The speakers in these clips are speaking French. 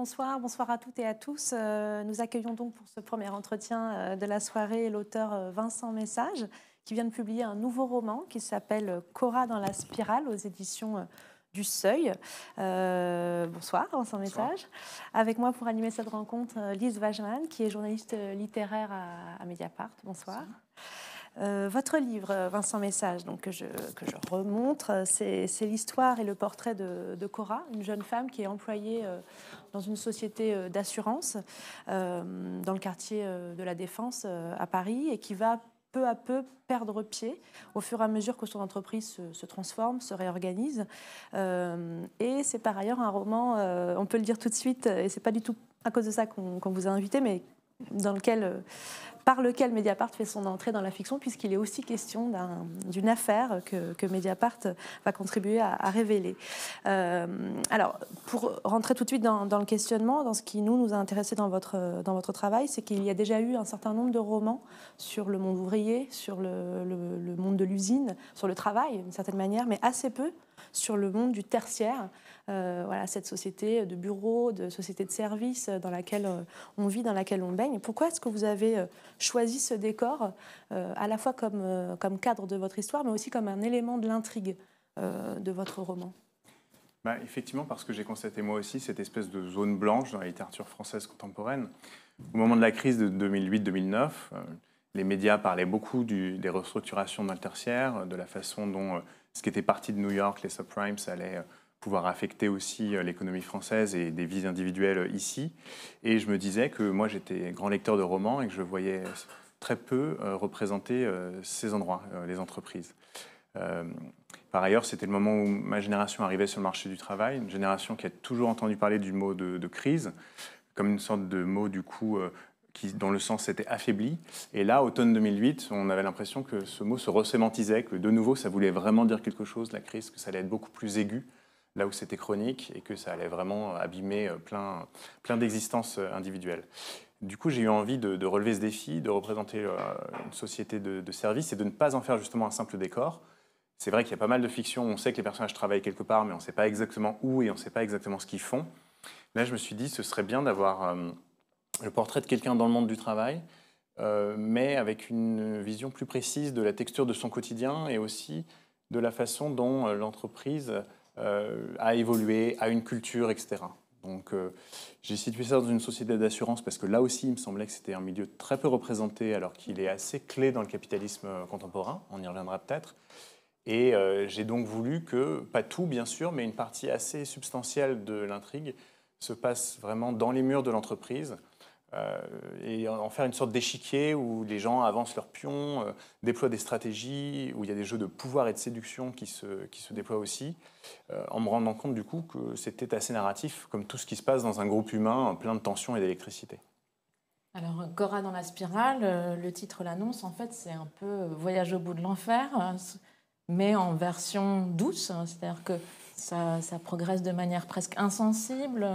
Bonsoir, bonsoir à toutes et à tous. Euh, nous accueillons donc pour ce premier entretien euh, de la soirée l'auteur euh, Vincent Message, qui vient de publier un nouveau roman qui s'appelle Cora dans la spirale aux éditions du Seuil. bonsoir, Vincent Message. Avec moi pour animer cette rencontre, Lise Wajman, qui est journaliste littéraire à, Mediapart. bonsoir. Euh, votre livre, euh, Vincent Message, donc, que, je, que remontre, c'est l'histoire et le portrait de, Cora, une jeune femme qui est employée euh, dans une société d'assurance dans le quartier de la Défense à Paris et qui va peu à peu perdre pied au fur et à mesure que son entreprise se, transforme, se réorganise. et c'est par ailleurs un roman, on peut le dire tout de suite, et c'est pas du tout à cause de ça qu'on vous a invité, mais dans lequel par lequel Mediapart fait son entrée dans la fiction, puisqu'il est aussi question d'une affaire que, Mediapart va contribuer à, révéler. Euh, alors, pour rentrer tout de suite dans, le questionnement, dans ce qui nous, nous a intéressé dans votre, dans votre travail, c'est qu'il y a déjà eu un certain nombre de romans sur le monde ouvrier, sur le, le monde de l'usine, sur le travail, d'une certaine manière, mais assez peu sur le monde du tertiaire. Euh, voilà, cette société de bureaux, de société de services dans laquelle euh, on vit, dans laquelle on baigne. Pourquoi est-ce que vous avez euh, choisi ce décor à la fois comme, comme cadre de votre histoire, mais aussi comme un élément de l'intrigue de votre roman bah, Effectivement, parce que j'ai constaté moi aussi cette espèce de zone blanche dans la littérature française contemporaine. Au moment de la crise de 2008-2009, les médias parlaient beaucoup des restructurations dans le tertiaire, de la façon dont ce qui était parti de New York, les subprimes, allait pouvoir affecter aussi euh, l'économie française et des vies individuelles euh, ici. Et je me disais que moi, j'étais grand lecteur de romans et que je voyais très peu euh, représenter ces endroits, les entreprises. Par ailleurs, c'était le moment où ma génération arrivait sur le marché du travail, une génération qui a toujours entendu parler du mot de, crise, comme une sorte de mot du coup qui, dont le sens était affaibli. Et là, automne 2008, on avait l'impression que ce mot se resémantisait, que de nouveau, ça voulait vraiment dire quelque chose, la crise, que ça allait être beaucoup plus aigu là où c'était chronique et que ça allait vraiment abîmer euh, plein, plein d'existences euh, individuelles. Du coup, j'ai eu envie de, relever ce défi, de représenter euh, une société de, service et de ne pas en faire justement un simple décor. C'est vrai qu'il y a pas mal de fiction, on sait que les personnages travaillent quelque part, mais on ne sait pas exactement où et on ne sait pas exactement ce qu'ils font. Là, je me suis dit, ce serait bien d'avoir le portrait de quelqu'un dans le monde du travail, mais avec une vision plus précise de la texture de son quotidien et aussi de la façon dont l'entreprise euh, à évoluer, à une culture, etc. Donc euh, j'ai situé ça dans une société d'assurance parce que là aussi, il me semblait que c'était un milieu très peu représenté alors qu'il est assez clé dans le capitalisme euh, contemporain, on y reviendra peut-être. Et j'ai donc voulu que, pas tout bien sûr, mais une partie assez substantielle de l'intrigue se passe vraiment dans les murs de l'entreprise, euh, et en faire une sorte d'échiquier où les gens avancent leurs pions, euh, déploient des stratégies, où il y a des jeux de pouvoir et de séduction qui se, qui se déploient aussi, euh, en me rendant compte du coup que c'était assez narratif, comme tout ce qui se passe dans un groupe humain plein de tensions et d'électricité. Alors, Gora dans la spirale, le titre l'annonce, en fait, c'est un peu voyage au bout de l'enfer, hein, mais en version douce, hein, c'est-à-dire que ça, ça, progresse de manière presque insensible.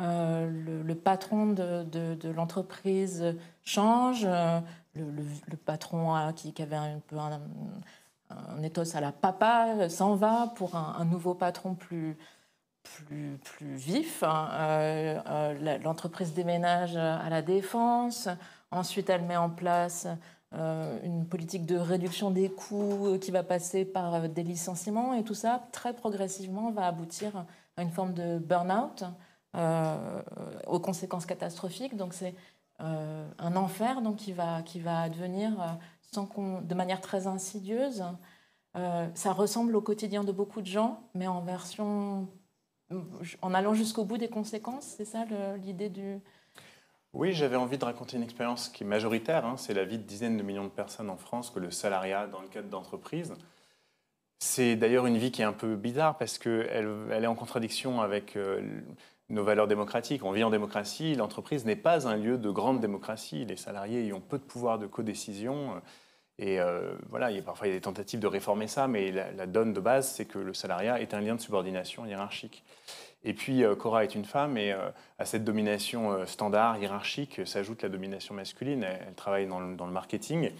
Euh, le, patron de, l'entreprise change, euh, le, patron euh, qui, avait un peu un, éthos à la papa s'en va pour un, nouveau patron plus, vif. Hein. l'entreprise déménage à la défense, ensuite elle met en place une politique de réduction des coûts qui va passer par des licenciements et tout ça, très progressivement, va aboutir à une forme de burn-out. Euh, aux conséquences catastrophiques. Donc c'est euh, un enfer donc, qui, va, qui va advenir euh, sans de manière très insidieuse. ça ressemble au quotidien de beaucoup de gens, mais en version en allant jusqu'au bout des conséquences, c'est ça l'idée du... Oui, j'avais envie de raconter une expérience qui est majoritaire, hein. c'est la vie de dizaines de millions de personnes en France que le salariat dans le cadre d'entreprise, C'est d'ailleurs une vie qui est un peu bizarre parce qu'elle elle est en contradiction avec nos valeurs démocratiques. On vit en démocratie, l'entreprise n'est pas un lieu de grande démocratie. Les salariés y ont peu de pouvoir de codécision. Euh, et euh, voilà, il parfois il y a des tentatives de réformer ça, mais la, donne de base, c'est que le salariat est un lien de subordination hiérarchique. Et puis, euh, Cora est une femme, et à cette domination standard, hiérarchique, s'ajoute la domination masculine. Elle, travaille dans le, marketing,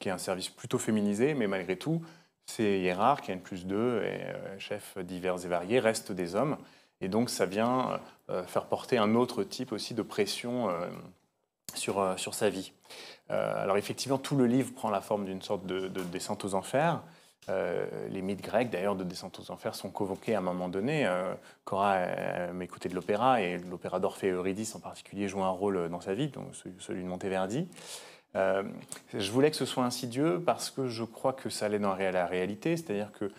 qui est un service plutôt féminisé, mais malgré tout, c'est hiérarque, N plus 2, et chefs divers et variés restent des hommes. Et donc, ça vient euh, faire porter un autre type aussi de pression euh, sur, euh, sur sa vie. alors, effectivement, tout le livre prend la forme d'une sorte de, descente aux enfers. les mythes grecs, d'ailleurs, de descente aux enfers, sont convoqués à un moment donné. Cora m'écoutait de l'opéra, et l'opéra d'Orphée Eurydice en particulier joue un rôle dans sa vie, donc celui de Monteverdi. je voulais que ce soit insidieux parce que je crois que ça allait dans la réalité, c'est-à-dire que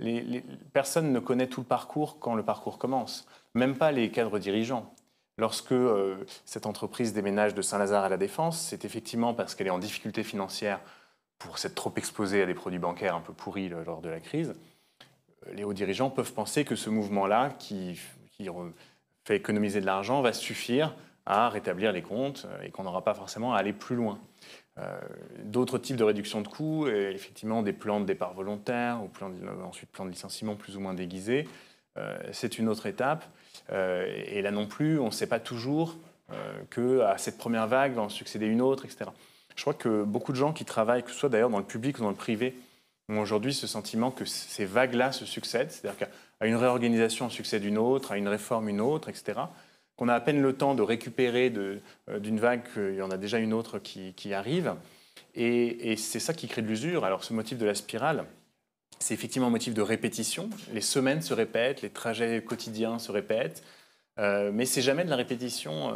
les, personne ne connaît tout le parcours quand le parcours commence, même pas les cadres dirigeants. Lorsque euh, cette entreprise déménage de Saint-Lazare à la Défense, c'est effectivement parce qu'elle est en difficulté financière pour s'être trop exposée à des produits bancaires un peu pourris lors de la crise. Euh, les hauts dirigeants peuvent penser que ce mouvement-là, qui fait économiser de l'argent, va suffire à rétablir les comptes euh, et qu'on n'aura pas forcément à aller plus loin. Euh, d'autres types de réduction de coûts, et effectivement des plans de départ volontaire ou plans ensuite plans de licenciement plus ou moins déguisés. Euh, c'est une autre étape. Euh, et là non plus, on ne sait pas toujours euh, à cette première vague va en succéder une autre, etc. Je crois que beaucoup de gens qui travaillent, que ce soit d'ailleurs dans le public ou dans le privé, ont aujourd'hui ce sentiment que ces vagues-là se succèdent, c'est-à-dire qu'à une réorganisation on succède une autre, à une réforme une autre, etc qu'on a à peine le temps de récupérer euh, d'une vague qu'il y en a déjà une autre qui, arrive. Et, c'est ça qui crée de l'usure. Alors ce motif de la spirale, c'est effectivement un motif de répétition. Les semaines se répètent, les trajets quotidiens se répètent, euh, mais c'est jamais de la répétition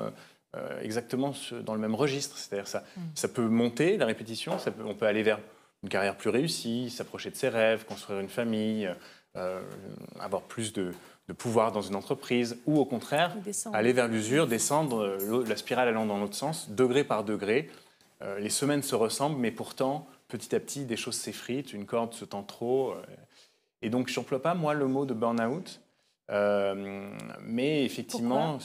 euh, exactement dans le même registre. C'est-à-dire ça, mm. ça peut monter la répétition, on peut aller vers une carrière plus réussie, s'approcher de ses rêves, construire une famille, avoir plus de, de pouvoir dans une entreprise, ou au contraire, aller vers l'usure, descendre, euh, la spirale allant dans l'autre sens, degré par degré. Euh, les semaines se ressemblent, mais pourtant, petit à petit, des choses s'effritent, une corde se tend trop. Euh, et donc, je n'emploie pas, moi, le mot de burn-out, mais effectivement,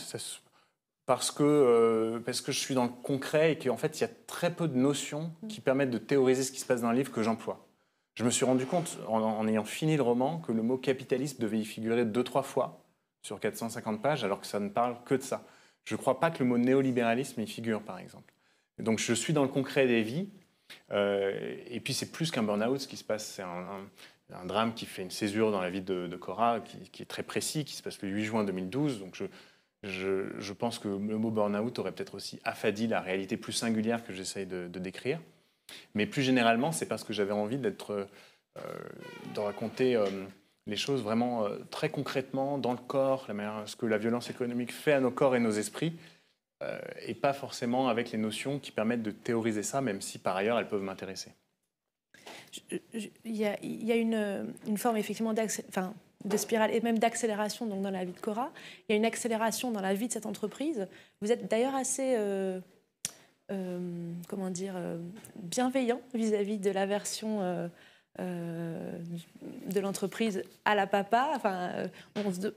parce, que, parce que je suis dans le concret et qu'en fait, il y a très peu de notions mmh. qui permettent de théoriser ce qui se passe dans le livre que j'emploie. Je me suis rendu compte, en, ayant fini le roman, que le mot capitalisme devait y figurer deux, trois fois sur 450 pages, alors que ça ne parle que de ça. Je ne crois pas que le mot néolibéralisme y figure, par exemple. donc je suis dans le concret des vies, euh, et puis c'est plus qu'un burn-out, ce qui se passe, c'est un, drame qui fait une césure dans la vie de, Cora, qui, est très précis, qui se passe le 8 juin 2012. Donc je, pense que le mot burn-out aurait peut-être aussi affadi la réalité plus singulière que j'essaye de décrire. Mais plus généralement, c'est parce que j'avais envie d'être, euh, de raconter euh, les choses vraiment euh, très concrètement dans le corps, ce que la violence économique fait à nos corps et nos esprits, et pas forcément avec les notions qui permettent de théoriser ça, même si par ailleurs elles peuvent m'intéresser. Il y a, une, forme effectivement de spirale et même d'accélération donc dans la vie de Cora. Il y a une accélération dans la vie de cette entreprise. Vous êtes d'ailleurs assez euh, comment dire, euh, bienveillant vis-à-vis de la version euh, de l'entreprise à la papa. Enfin,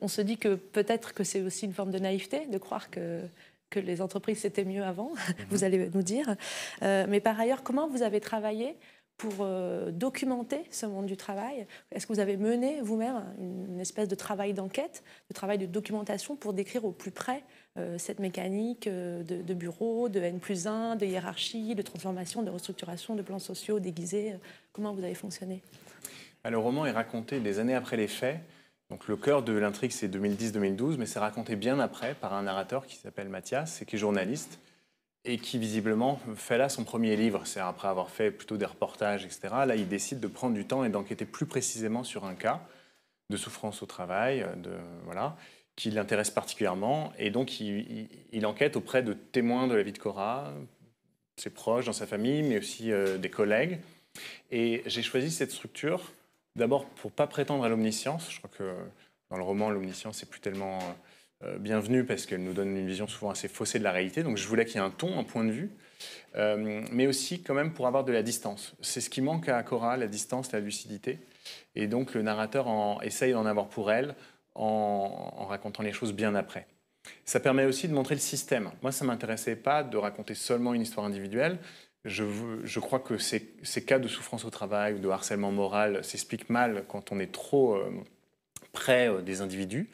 on, se dit que peut-être que c'est aussi une forme de naïveté de croire que, que les entreprises c'était mieux avant, vous mhm. allez nous dire. mais par ailleurs, comment vous avez travaillé pour documenter ce monde du travail Est-ce que vous avez mené vous-même une espèce de travail d'enquête, de travail de documentation pour décrire au plus près euh, cette mécanique euh, de, bureau, de N plus 1, de hiérarchie, de transformation, de restructuration, de plans sociaux déguisés. Euh, comment vous avez fonctionné bah, Le roman est raconté des années après les faits. Donc le cœur de l'intrigue, c'est 2010-2012, mais c'est raconté bien après par un narrateur qui s'appelle Mathias et qui est journaliste et qui visiblement fait là son premier livre. C'est après avoir fait plutôt des reportages, etc. Là, il décide de prendre du temps et d'enquêter plus précisément sur un cas de souffrance au travail, de voilà qui l'intéresse particulièrement. Et donc, il, enquête auprès de témoins de la vie de Cora, ses proches dans sa famille, mais aussi euh, des collègues. Et j'ai choisi cette structure, d'abord pour pas prétendre à l'omniscience. Je crois que dans le roman, l'omniscience n'est plus tellement euh, bienvenue parce qu'elle nous donne une vision souvent assez faussée de la réalité. Donc, je voulais qu'il y ait un ton, un point de vue. Euh, mais aussi quand même pour avoir de la distance. C'est ce qui manque à Cora, la distance, la lucidité. Et donc le narrateur en, essaye d'en avoir pour elle en, racontant les choses bien après. Ça permet aussi de montrer le système. Moi, ça ne m'intéressait pas de raconter seulement une histoire individuelle. Je, je crois que ces, cas de souffrance au travail ou de harcèlement moral s'expliquent mal quand on est trop euh, près euh, des individus.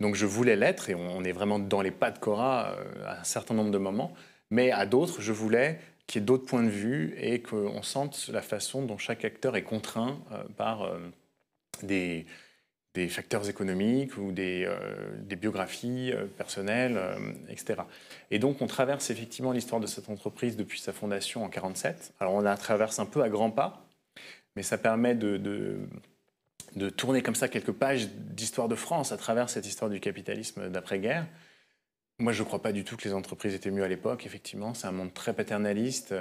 Donc je voulais l'être, et on, est vraiment dans les pas de Cora euh, à un certain nombre de moments, mais à d'autres, je voulais qu'il y ait d'autres points de vue et qu'on sente la façon dont chaque acteur est contraint par des, des facteurs économiques ou des, euh, biographies euh, personnelles, euh, etc. Et donc on traverse effectivement l'histoire de cette entreprise depuis sa fondation en 1947. Alors on la traverse un peu à grands pas, mais ça permet de, de, de tourner comme ça quelques pages d'histoire de France à travers cette histoire du capitalisme d'après-guerre. Moi je ne crois pas du tout que les entreprises étaient mieux à l'époque, effectivement, c'est un monde très paternaliste.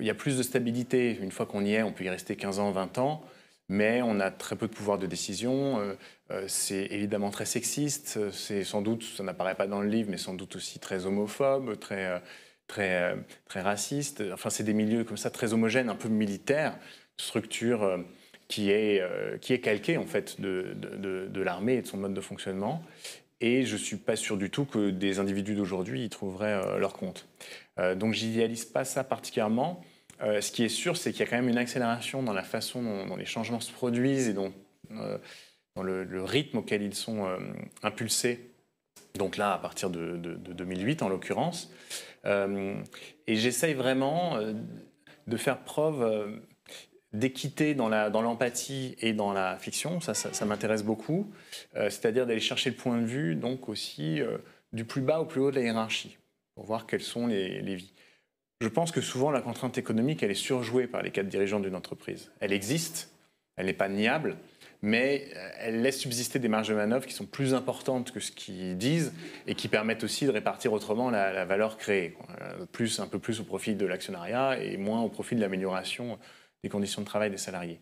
Il y a plus de stabilité, une fois qu'on y est, on peut y rester 15 ans, 20 ans mais on a très peu de pouvoir de décision. Euh, euh, c'est évidemment très sexiste. Euh, c'est sans doute, ça n'apparaît pas dans le livre, mais sans doute aussi très homophobe, très, très, très raciste. Enfin, c'est des milieux comme ça très homogènes, un peu militaires, structure qui est, qui est calquée en fait de, de, l'armée et de son mode de fonctionnement. Et je ne suis pas sûr du tout que des individus d'aujourd'hui y trouveraient leur compte. donc j'idéalise pas ça particulièrement. Euh, ce qui est sûr, c'est qu'il y a quand même une accélération dans la façon dont, les changements se produisent et dans euh, le, rythme auquel ils sont euh, impulsés. Donc là, à partir de, 2008 en l'occurrence. et j'essaye vraiment de faire preuve d'équité dans l'empathie dans et dans la fiction. Ça, m'intéresse beaucoup. C'est-à-dire d'aller chercher le point de vue, donc aussi du plus bas au plus haut de la hiérarchie, pour voir quelles sont les vies. Je pense que souvent la contrainte économique, elle est surjouée par les quatre dirigeants d'une entreprise. Elle existe, elle n'est pas niable, mais euh, elle laisse subsister des marges de manœuvre qui sont plus importantes que ce qu'ils disent et qui permettent aussi de répartir autrement la, valeur créée, euh, plus un peu plus au profit de l'actionnariat et moins au profit de l'amélioration conditions de travail des salariés.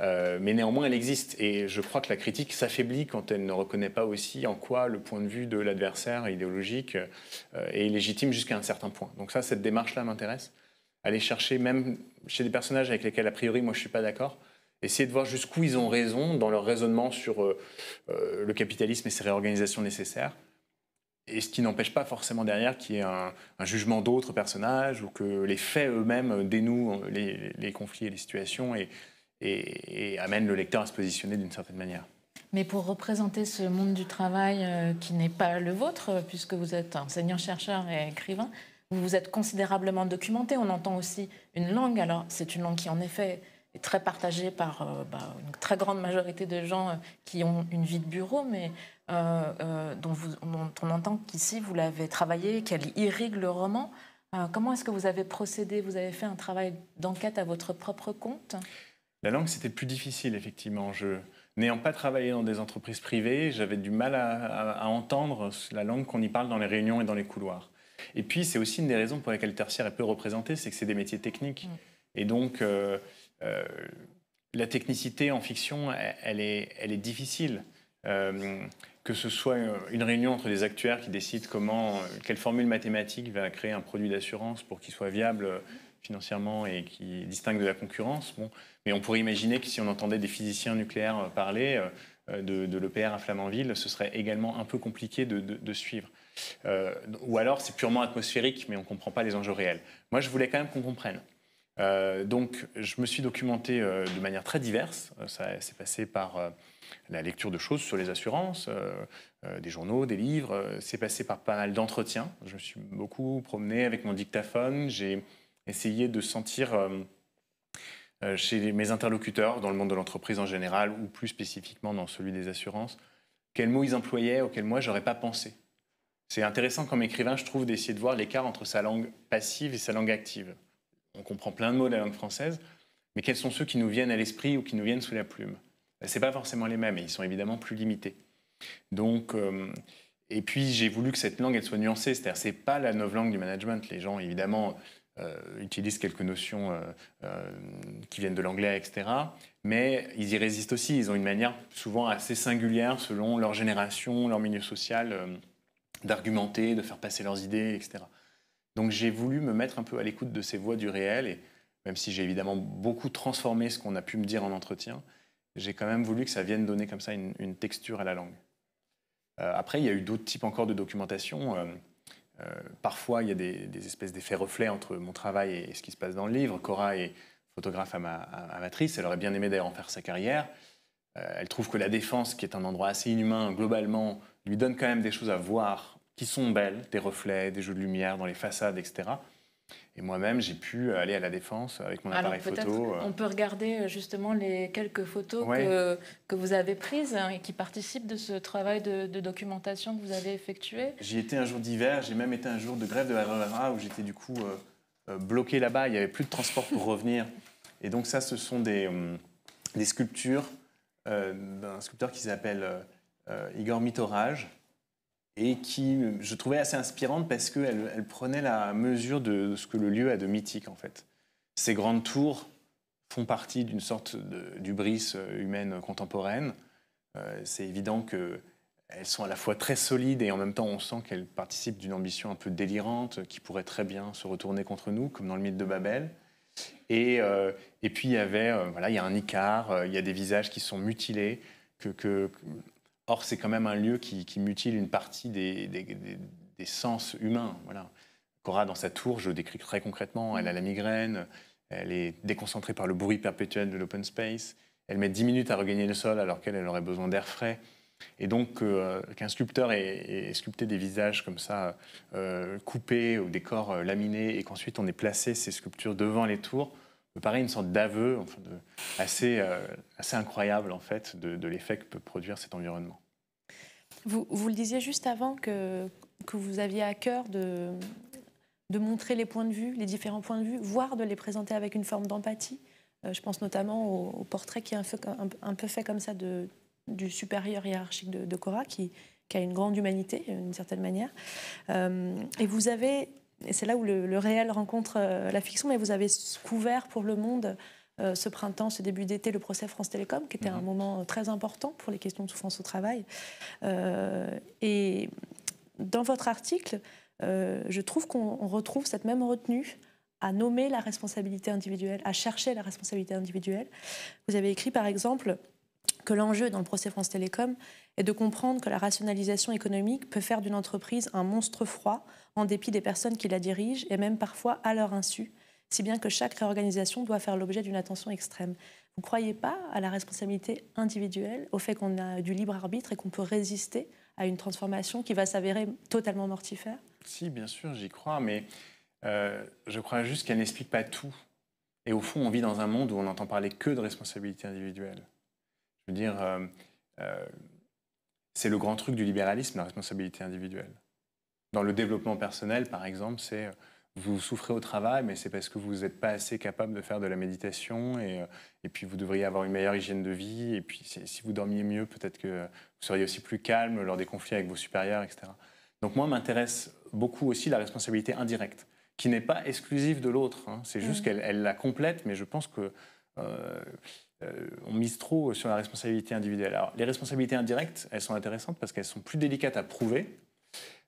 Euh, mais néanmoins, elle existe et je crois que la critique s'affaiblit quand elle ne reconnaît pas aussi en quoi le point de vue de l'adversaire idéologique est euh, légitime jusqu'à un certain point. Donc ça, cette démarche-là m'intéresse. Aller chercher, même chez des personnages avec lesquels, a priori, moi, je ne suis pas d'accord, essayer de voir jusqu'où ils ont raison dans leur raisonnement sur euh, le capitalisme et ses réorganisations nécessaires, et ce qui n'empêche pas forcément derrière qu'il y ait un, jugement d'autres personnages ou que les faits eux-mêmes dénouent les, conflits et les situations et, et, et amènent le lecteur à se positionner d'une certaine manière. Mais pour représenter ce monde du travail euh, qui n'est pas le vôtre, euh, puisque vous êtes enseignant-chercheur et écrivain, vous vous êtes considérablement documenté. On entend aussi une langue. Alors, c'est une langue qui, en effet, est très partagé par euh, bah, une très grande majorité de gens euh, qui ont une vie de bureau, mais euh, dont, on entend qu'ici, vous l'avez travaillé, qu'elle irrigue le roman. comment est-ce que vous avez procédé Vous avez fait un travail d'enquête à votre propre compte La langue, c'était plus difficile, effectivement. Je, N'ayant pas travaillé dans des entreprises privées, j'avais du mal à, entendre la langue qu'on y parle dans les réunions et dans les couloirs. Et puis, c'est aussi une des raisons pour lesquelles le tertiaire est peu représenté, c'est que c'est des métiers techniques. Mm. Et donc, euh, la technicité en fiction, elle, est, difficile. Euh, que ce soit euh, une réunion entre des actuaires qui décident comment, quelle formule mathématique va créer un produit d'assurance pour qu'il soit viable financièrement et qui distingue de la concurrence. Bon. Mais on pourrait imaginer que si on entendait des physiciens nucléaires parler de, de l'EPR à Flamanville, ce serait également un peu compliqué de, suivre. ou alors c'est purement atmosphérique, mais on ne comprend pas les enjeux réels. Moi, je voulais quand même qu'on comprenne. Euh, donc, je me suis documenté euh, de manière très diverse. Euh, ça s'est passé par la lecture de choses sur les assurances, des journaux, des livres. C'est passé par pas mal d'entretiens. Je me suis beaucoup promené avec mon dictaphone. J'ai essayé de sentir chez mes interlocuteurs, dans le monde de l'entreprise en général, ou plus spécifiquement dans celui des assurances, quels mots ils employaient auxquels moi n'aurais pas pensé. C'est intéressant comme écrivain, je trouve, d'essayer de voir l'écart entre sa langue passive et sa langue active on comprend plein de mots de la langue française, mais quels sont ceux qui nous viennent à l'esprit ou qui nous viennent sous la plume ben, Ce n'est pas forcément les mêmes, et ils sont évidemment plus limités. Donc, euh, et puis j'ai voulu que cette langue, elle soit nuancée, c'est-à-dire c'est pas la langue du management. Les gens, évidemment, euh, utilisent quelques notions euh, qui viennent de l'anglais, etc. Mais ils y résistent aussi. Ils ont une manière souvent assez singulière selon leur génération, leur milieu social, d'argumenter, de faire passer leurs idées, etc. Donc j'ai voulu me mettre un peu à l'écoute de ces voix du réel, et même si j'ai évidemment beaucoup transformé ce qu'on a pu me dire en entretien, j'ai quand même voulu que ça vienne donner comme ça une, texture à la langue. Euh, après, il y a eu d'autres types encore de documentation. Euh, euh, parfois, il y a des, espèces d'effets reflets entre mon travail et, et, ce qui se passe dans le livre. Cora est photographe amatrice, elle aurait bien aimé d'ailleurs en faire sa carrière. elle trouve que la défense, qui est un endroit assez inhumain globalement, lui donne quand même des choses à voir qui sont belles, des reflets, des jeux de lumière dans les façades, etc. Et moi-même, j'ai pu aller à la Défense avec mon appareil photo. Euh. On peut regarder euh, justement les quelques photos que, vous avez prises hein, et qui participent de ce travail de, documentation que vous avez effectué. J'y étais un jour d'hiver, j'ai même été un jour de grève de la où j'étais du coup euh, bloqué là-bas, il n'y avait plus de transport pour revenir. Et donc ça, ce sont des, hum, sculptures d'un sculpteur qui s'appelle Igor Mitorage, et qui euh, je trouvais assez inspirante parce qu'elle elle prenait la mesure de ce que le lieu a de mythique en fait. Ces grandes tours font partie d'une sorte d'ubris euh, humaine contemporaine. Euh, c'est évident qu'elles sont à la fois très solides et en même temps on sent qu'elles participent d'une ambition un peu délirante qui pourrait très bien se retourner contre nous, comme dans le mythe de Babel. Et, et puis il y avait, voilà, il y a un icard, il y a des visages qui sont mutilés, que, que Or, c'est quand même un lieu qui, mutile une partie des, sens humains. Voilà. Cora, dans sa tour, je le décris très concrètement, elle a la migraine, elle est déconcentrée par le bruit perpétuel de l'open space, elle met 10 minutes à regagner le sol alors qu'elle aurait besoin d'air frais. Et donc, euh, qu'un sculpteur ait, sculpté des visages comme ça, euh, coupés ou des corps euh, laminés, et qu'ensuite on ait placé ces sculptures devant les tours, me paraît une sorte d'aveu assez, euh, assez incroyable en fait de, l'effet que peut produire cet environnement. Vous, vous le disiez juste avant que, que vous aviez à cœur de, de montrer les points de vue, les différents points de vue, voire de les présenter avec une forme d'empathie. Euh, je pense notamment au, portrait qui est un peu, un peu fait comme ça de, du supérieur hiérarchique de, Cora, qui, qui, a une grande humanité, d'une certaine manière. Euh, et vous avez et c'est là où le, réel rencontre euh, la fiction, mais vous avez couvert pour le monde euh, ce printemps, ce début d'été, le procès France Télécom, qui était un mhm. moment euh, très important pour les questions de souffrance au travail. et dans votre article, je trouve qu'on retrouve cette même retenue à nommer la responsabilité individuelle, à chercher la responsabilité individuelle. Vous avez écrit par exemple que l'enjeu dans le procès France Télécom est de comprendre que la rationalisation économique peut faire d'une entreprise un monstre froid en dépit des personnes qui la dirigent et même parfois à leur insu, si bien que chaque réorganisation doit faire l'objet d'une attention extrême. Vous ne croyez pas à la responsabilité individuelle, au fait qu'on a du libre arbitre et qu'on peut résister à une transformation qui va s'avérer totalement mortifère Si, bien sûr, j'y crois, mais euh, je crois juste qu'elle n'explique pas tout. Et au fond, on vit dans un monde où on n'entend parler que de responsabilité individuelle. Je veux dire, euh, euh, c'est le grand truc du libéralisme, la responsabilité individuelle. Dans le développement personnel, par exemple, c'est euh, vous souffrez au travail, mais c'est parce que vous n'êtes pas assez capable de faire de la méditation, euh, et, puis vous devriez avoir une meilleure hygiène de vie, et puis si vous dormiez mieux, peut-être que vous seriez aussi plus calme lors des conflits avec vos supérieurs, etc. Donc moi, m'intéresse beaucoup aussi la responsabilité indirecte, qui n'est pas exclusive de l'autre, hein. c'est juste mmh. qu'elle la complète, mais je pense que... Euh, on mise trop sur la responsabilité individuelle. Alors, les responsabilités indirectes, elles sont intéressantes parce qu'elles sont plus délicates à prouver,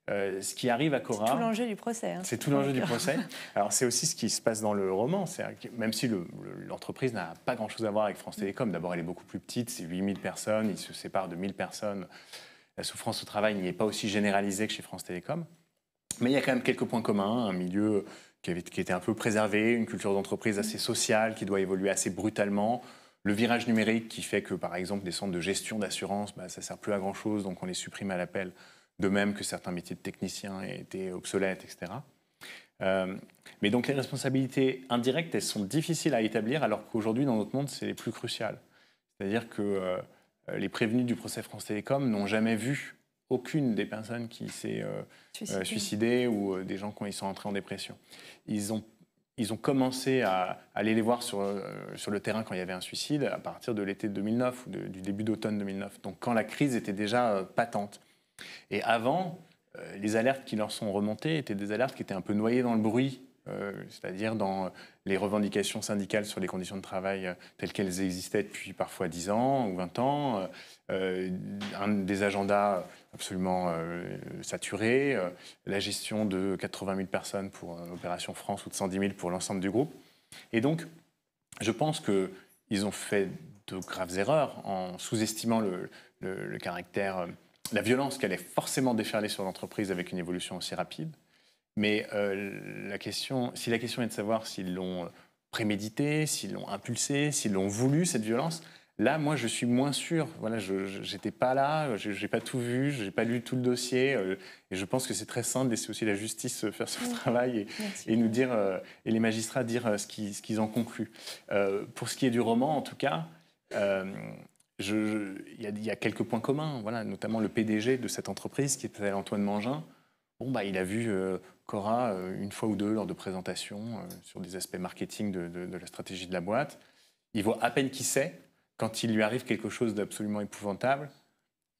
euh, ce qui arrive à Cora. C'est tout l'enjeu du procès. Hein. C'est tout l'enjeu du procès. Alors, c'est aussi ce qui se passe dans le roman. Même si l'entreprise n'a pas grand-chose à voir avec France Télécom, d'abord, elle est beaucoup plus petite, c'est 8000 personnes, il se séparent de 1000 personnes. La souffrance au travail n'y est pas aussi généralisée que chez France Télécom. Mais il y a quand même quelques points communs, un milieu qui, était un peu préservé, une culture d'entreprise assez sociale qui doit évoluer assez brutalement, le virage numérique qui fait que, par exemple, des centres de gestion d'assurance, bah, ça ne sert plus à grand-chose, donc on les supprime à l'appel de même que certains métiers de techniciens étaient obsolètes, etc. Euh, mais donc les responsabilités indirectes, elles sont difficiles à établir, alors qu'aujourd'hui, dans notre monde, c'est les plus cruciales. C'est-à-dire que euh, les prévenus du procès France Télécom n'ont jamais vu aucune des personnes qui s'est euh, suicidée ou des gens quand ils sont entrés en dépression. Ils ont, ils ont commencé à, aller les voir sur, sur le terrain quand il y avait un suicide à partir de l'été 2009 ou du début d'automne 2009, donc quand la crise était déjà patente. Et avant, euh, les alertes qui leur sont remontées étaient des alertes qui étaient un peu noyées dans le bruit, euh, c'est-à-dire dans les revendications syndicales sur les conditions de travail euh, telles qu'elles existaient depuis parfois 10 ans ou 20 ans, un, des agendas absolument saturés, la gestion de 80 000 personnes pour l'opération France ou de 110 000 pour l'ensemble du groupe. Et donc, je pense qu'ils ont fait de graves erreurs en sous-estimant le, le, caractère la violence qu'elle est forcément déferlée sur l'entreprise avec une évolution aussi rapide. Mais euh, la question, si la question est de savoir s'ils l'ont euh, prémédité, s'ils l'ont impulsé, s'ils l'ont voulu, cette violence, là, moi, je suis moins sûr. Voilà, je n'étais pas là, je n'ai pas tout vu, je n'ai pas lu tout le dossier. Euh, et je pense que c'est très simple de laisser aussi la justice faire son travail et, nous dire, et les magistrats dire ce qu'ils ont en concluent. pour ce qui est du roman, en tout cas, il y, a quelques points communs, voilà, notamment le PDG de cette entreprise qui était Antoine Mangin. Bon, bah, il a vu euh, Cora euh, une fois ou deux lors de présentations euh, sur des aspects marketing de, la stratégie de la boîte. Il voit à peine qui sait, Quand il lui arrive quelque chose d'absolument épouvantable,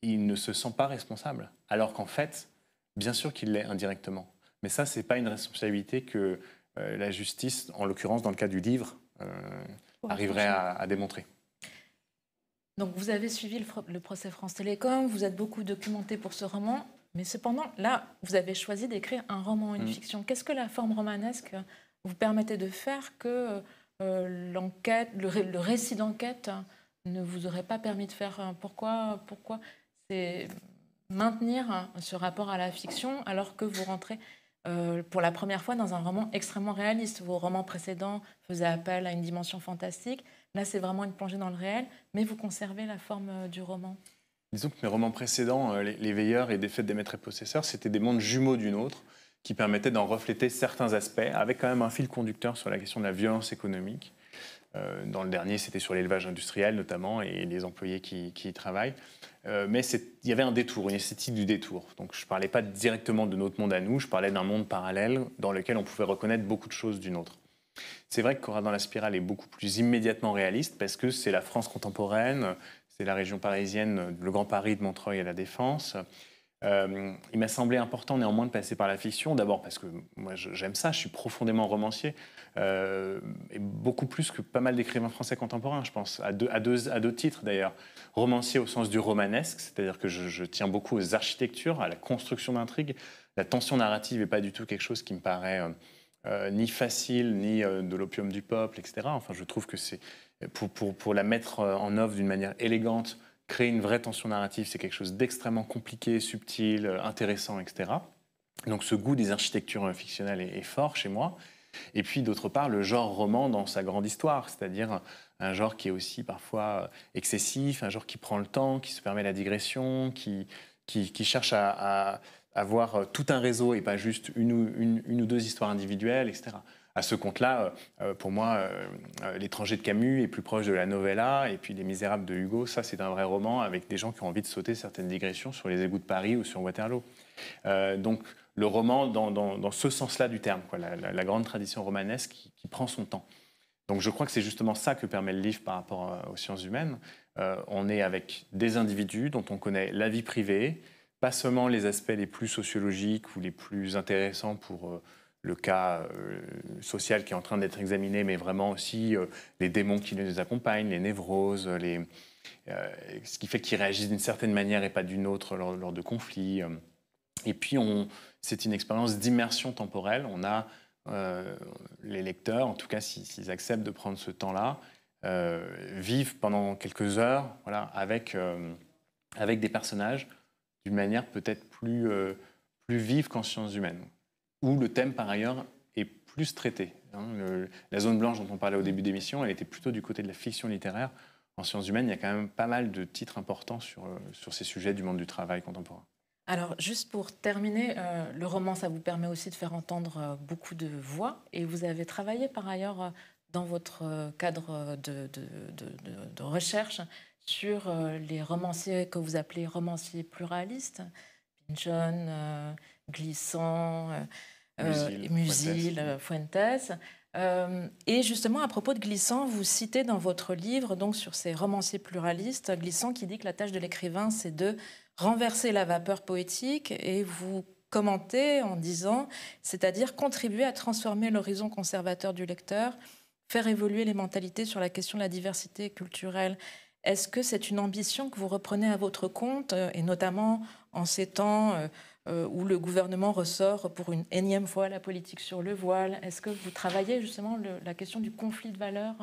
il ne se sent pas responsable. Alors qu'en fait, bien sûr qu'il l'est indirectement. Mais ça, ce n'est pas une responsabilité que la justice, en l'occurrence dans le cas du livre, arriverait à démontrer. Donc vous avez suivi le, procès France Télécom, vous êtes beaucoup documenté pour ce roman, mais cependant, là, vous avez choisi d'écrire un roman, une mm. fiction. Qu'est-ce que la forme romanesque vous permettait de faire que euh, l'enquête, le, récit d'enquête ne vous aurait pas permis de faire euh, Pourquoi, pourquoi c'est maintenir ce rapport à la fiction alors que vous rentrez euh, pour la première fois dans un roman extrêmement réaliste Vos romans précédents faisaient appel à une dimension fantastique. Là, c'est vraiment une plongée dans le réel, mais vous conservez la forme euh, du roman. Disons que mes romans précédents, euh, Les Veilleurs et Des Fêtes des Maîtres et Possesseurs, c'était des mondes jumeaux d'une autre qui permettaient d'en refléter certains aspects, avec quand même un fil conducteur sur la question de la violence économique. Euh, dans le dernier, c'était sur l'élevage industriel notamment et les employés qui, qui y travaillent. mais il y avait un détour, une esthétique du détour. Donc je ne parlais pas directement de notre monde à nous, je parlais d'un monde parallèle dans lequel on pouvait reconnaître beaucoup de choses d'une autre. C'est vrai que Cora dans la spirale est beaucoup plus immédiatement réaliste parce que c'est la France contemporaine, c'est la région parisienne, le Grand Paris de Montreuil à la Défense. Euh, il m'a semblé important néanmoins de passer par la fiction, d'abord parce que moi j'aime ça, je suis profondément romancier, euh, et beaucoup plus que pas mal d'écrivains français contemporains, je pense, à deux, titres d'ailleurs. Romancier au sens du romanesque, c'est-à-dire que je, tiens beaucoup aux architectures, à la construction d'intrigues, la tension narrative n'est pas du tout quelque chose qui me paraît... Euh, euh, ni facile, ni euh, de l'opium du peuple, etc. Enfin, je trouve que c'est pour, la mettre euh, en œuvre d'une manière élégante, créer une vraie tension narrative, c'est quelque chose d'extrêmement compliqué, subtil, intéressant, etc. Donc ce goût des architectures fictionnelles est, fort chez moi. Et puis d'autre part, le genre roman dans sa grande histoire, c'est-à-dire un genre qui est aussi parfois excessif, un genre qui prend le temps, qui se permet la digression, qui, cherche à avoir euh, tout un réseau et pas juste une ou, deux histoires individuelles, etc. À ce compte-là, euh, euh, pour moi, L'étranger de Camus est plus proche de la novella et puis Les Misérables de Hugo, ça c'est un vrai roman avec des gens qui ont envie de sauter certaines digressions sur les égouts de Paris ou sur Waterloo. donc le roman dans, ce sens-là du terme, la, grande tradition romanesque qui, prend son temps. Donc je crois que c'est justement ça que permet le livre par rapport aux sciences humaines. on est avec des individus dont on connaît la vie privée, pas seulement les aspects les plus sociologiques ou les plus intéressants pour euh, le cas euh, social qui est en train d'être examiné, mais vraiment aussi euh, les démons qui les accompagnent, les névroses, ce qui fait qu'ils réagissent d'une certaine manière et pas d'une autre lors, de conflits. Et puis, c'est une expérience d'immersion temporelle. On a les lecteurs, en tout cas s'ils acceptent de prendre ce temps-là, vivent pendant quelques heures voilà, avec, avec des personnages d'une manière peut-être plus, euh, plus vive qu'en sciences humaines, où le thème par ailleurs est plus traité. Hein. la zone blanche dont on parlait au début d'émission, elle était plutôt du côté de la fiction littéraire. En sciences humaines, il y a quand même pas mal de titres importants sur, euh, sur ces sujets du monde du travail contemporain. Alors, juste pour terminer, euh, le roman, ça vous permet aussi de faire entendre beaucoup de voix. Et vous avez travaillé par ailleurs dans votre cadre de, de, de recherche sur euh, les romanciers que vous appelez romanciers pluralistes, John, euh, Glissant, euh, Musil, Fuentes. et justement, à propos de Glissant, vous citez dans votre livre, donc sur ces romanciers pluralistes, Glissant qui dit que la tâche de l'écrivain, c'est de renverser la vapeur poétique, et vous commentez en disant, c'est-à-dire contribuer à transformer l'horizon conservateur du lecteur, faire évoluer les mentalités sur la question de la diversité culturelle est-ce que c'est une ambition que vous reprenez à votre compte, euh, et notamment en ces temps euh, euh, où le gouvernement ressort pour une énième fois la politique sur le voile Est-ce que vous travaillez justement la question du conflit de valeurs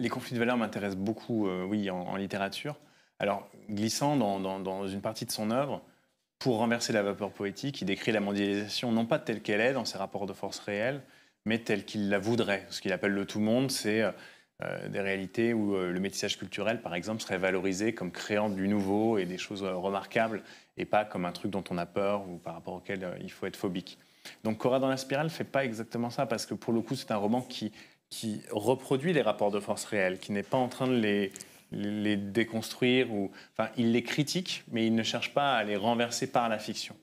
Les conflits de valeurs m'intéressent beaucoup, oui, en, littérature. Alors, glissant dans, dans, une partie de son œuvre, pour renverser la vapeur poétique, il décrit la mondialisation non pas telle qu'elle est dans ses rapports de force réels, mais telle qu'il la voudrait. Ce qu'il appelle le tout-monde, c'est euh, des réalités où euh, le métissage culturel, par exemple, serait valorisé comme créant du nouveau et des choses euh, remarquables et pas comme un truc dont on a peur ou par rapport auquel il faut être phobique. Donc Cora dans la spirale ne fait pas exactement ça parce que pour le coup, c'est un roman qui, reproduit les rapports de force réels, qui n'est pas en train de les, les déconstruire ou enfin, il les critique, mais il ne cherche pas à les renverser par la fiction.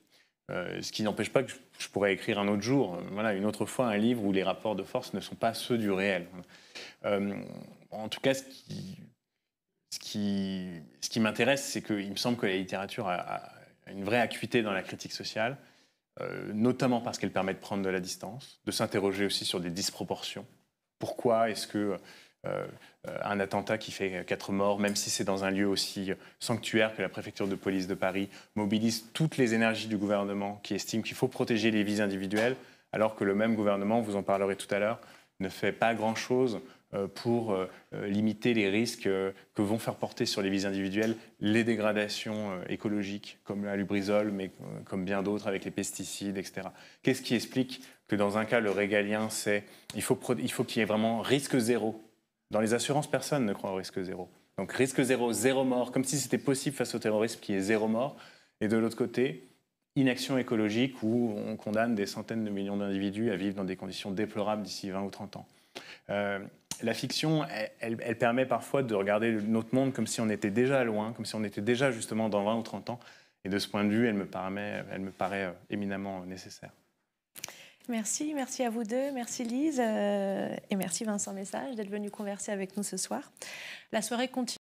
Euh, ce qui n'empêche pas que je pourrais écrire un autre jour, euh, voilà, une autre fois, un livre où les rapports de force ne sont pas ceux du réel. Euh, en tout cas, ce qui, m'intéresse, c'est qu'il me semble que la littérature a, une vraie acuité dans la critique sociale, notamment parce qu'elle permet de prendre de la distance, de s'interroger aussi sur des disproportions. Pourquoi est-ce que euh, un attentat qui fait quatre morts, même si c'est dans un lieu aussi sanctuaire que la préfecture de police de Paris, mobilise toutes les énergies du gouvernement qui estime qu'il faut protéger les vies individuelles, alors que le même gouvernement, vous en parlerez tout à l'heure, ne fait pas grand-chose euh, pour euh, limiter les risques que vont faire porter sur les vies individuelles les dégradations écologiques, comme la lubrizole, mais comme bien d'autres avec les pesticides, etc. Qu'est-ce qui explique que dans un cas, le régalien, c'est il faut qu'il y ait vraiment risque zéro dans les assurances, personne ne croit au risque zéro. Donc risque zéro, zéro mort, comme si c'était possible face au terrorisme qui est zéro mort. Et de l'autre côté, inaction écologique où on condamne des centaines de millions d'individus à vivre dans des conditions déplorables d'ici 20 ou 30 ans. Euh, la fiction, elle, permet parfois de regarder notre monde comme si on était déjà loin, comme si on était déjà justement dans 20 ou 30 ans. Et de ce point de vue, elle me paraît euh, éminemment nécessaire. Merci, merci à vous deux, merci Lise euh, et merci Vincent Message d'être venu converser avec nous ce soir. La soirée continue.